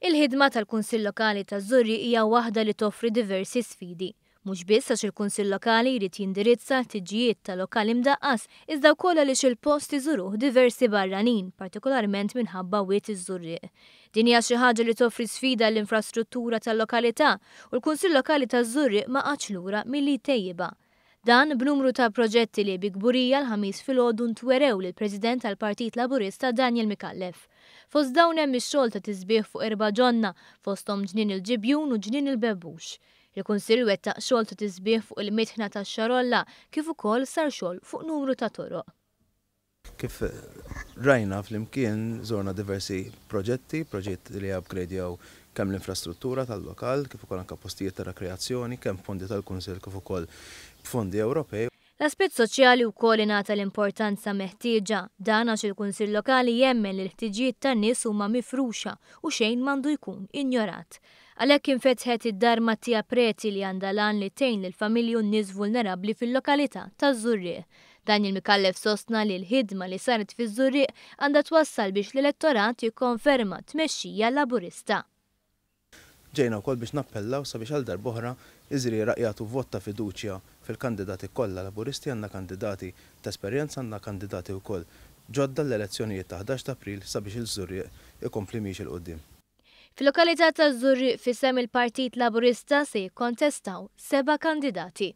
Il-ħidma tal-Kunsill Lokali ta' Zurri hija waħda li toffri diversi sfidi. Mhux biss għax il-Kunsill Lokali jrid jindirizza tiġijiet ta' lokali mdaqqas, iżda wkoll għaliex il-post iżuruh diversi barranin, partikolarment minħabba wiet iż-żurriq. Din hija xi ħaġa li toffri sfida l-infrastruttura tal-lokalità u l-Kunsill Lokali ta' Zurriq ma qatx lura milli tejjeba. Dan b'numru ta' proġetti li bikburija l-ħamis fil-ħodu ntwerew l-President tal-Partit Laburista Daniel Mikallef. Fost dawn hemm ix-xogħol ta' tisbieħ fuq erba' ġonna fosthom ġnien il-ġibjun u ġnien il-bebbux. Il-Kunsill wettaq xogħol ta' tisbieħ fuq il-mitħna tax-xarolla kif ukoll sar xogħol fuq numru ta' toroq. Kif eh, rajna fl-imkien zorna diversi proġetti, proġetti li upgradejaw kemm l-infrastruttura tal-lokal, kif ukoll anke postijiet ta' rekreazzjoni, kemm fondi tal-Kunsill kif ukoll fondi Ewropej L-aspet soċjali u kol l-importanza meħtieġa dan għax il-Kunsill Lokali jemmen li l-ħtiġijiet tan-nies huma mifruxa u xejn mandu jkun injorat. Għalhekk infetħet id-dar Mattija Preti li għandalan li tejn lill-familji u n-nies vulnerabbli fil-lokalità taż-Żurrieq. Dan il-mikallef sostna li l-ħidma li saret fiż-żurriq għandha twassal biex l-elettorat jikkonferma tmexxija laburista ġejna u biex nappellaw sabiex għal darbohra iżrira jagħtu vot ta' fiduċja fil-kandidati kollha laburisti għandna kandidati ta' esperjenza għandna kandidati wkoll ġodda l-elezzjonijiet ta' 11 ta' April sabiex il żurri ikompli miex il-qoddim. Fil-lokalità ta' żurri fis-sem il-Partit Laburista se jikkontestaw seba' kandidati.